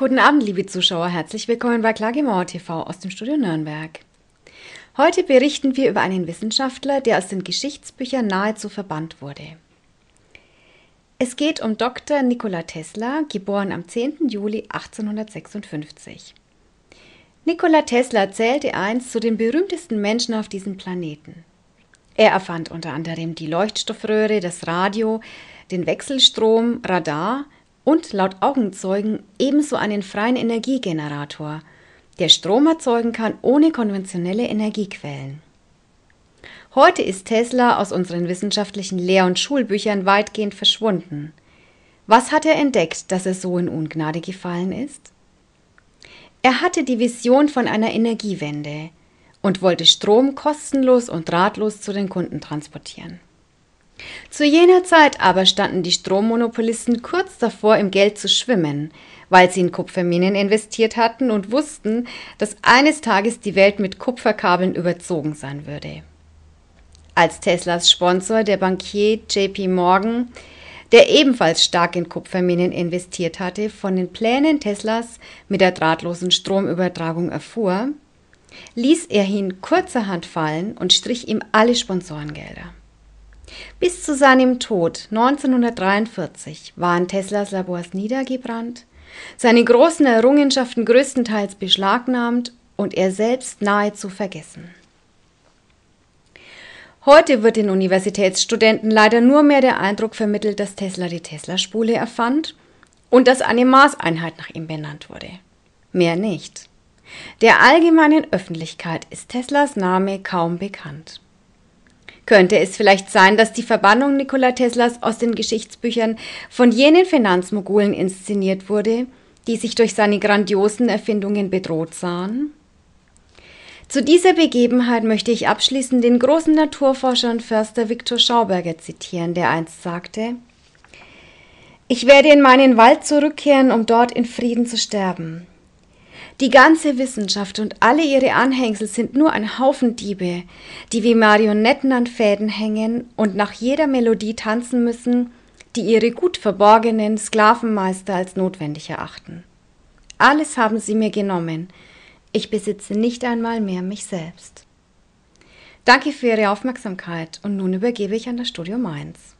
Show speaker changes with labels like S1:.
S1: Guten Abend, liebe Zuschauer. Herzlich willkommen bei Klagemauer TV aus dem Studio Nürnberg. Heute berichten wir über einen Wissenschaftler, der aus den Geschichtsbüchern nahezu verbannt wurde. Es geht um Dr. Nikola Tesla, geboren am 10. Juli 1856. Nikola Tesla zählte einst zu den berühmtesten Menschen auf diesem Planeten. Er erfand unter anderem die Leuchtstoffröhre, das Radio, den Wechselstrom, Radar – und laut Augenzeugen ebenso einen freien Energiegenerator, der Strom erzeugen kann ohne konventionelle Energiequellen. Heute ist Tesla aus unseren wissenschaftlichen Lehr- und Schulbüchern weitgehend verschwunden. Was hat er entdeckt, dass er so in Ungnade gefallen ist? Er hatte die Vision von einer Energiewende und wollte Strom kostenlos und drahtlos zu den Kunden transportieren. Zu jener Zeit aber standen die Strommonopolisten kurz davor, im Geld zu schwimmen, weil sie in Kupferminen investiert hatten und wussten, dass eines Tages die Welt mit Kupferkabeln überzogen sein würde. Als Teslas Sponsor der Bankier JP Morgan, der ebenfalls stark in Kupferminen investiert hatte, von den Plänen Teslas mit der drahtlosen Stromübertragung erfuhr, ließ er ihn kurzerhand fallen und strich ihm alle Sponsorengelder. Bis zu seinem Tod 1943 waren Teslas Labors niedergebrannt, seine großen Errungenschaften größtenteils beschlagnahmt und er selbst nahezu vergessen. Heute wird den Universitätsstudenten leider nur mehr der Eindruck vermittelt, dass Tesla die Tesla-Spule erfand und dass eine Maßeinheit nach ihm benannt wurde. Mehr nicht. Der allgemeinen Öffentlichkeit ist Teslas Name kaum bekannt könnte es vielleicht sein, dass die Verbannung Nikola Teslas aus den Geschichtsbüchern von jenen Finanzmogulen inszeniert wurde, die sich durch seine grandiosen Erfindungen bedroht sahen? Zu dieser Begebenheit möchte ich abschließend den großen Naturforscher und Förster Viktor Schauberger zitieren, der einst sagte Ich werde in meinen Wald zurückkehren, um dort in Frieden zu sterben. Die ganze Wissenschaft und alle ihre Anhängsel sind nur ein Haufen Diebe, die wie Marionetten an Fäden hängen und nach jeder Melodie tanzen müssen, die ihre gut verborgenen Sklavenmeister als notwendig erachten. Alles haben sie mir genommen. Ich besitze nicht einmal mehr mich selbst. Danke für Ihre Aufmerksamkeit und nun übergebe ich an das Studio Mainz.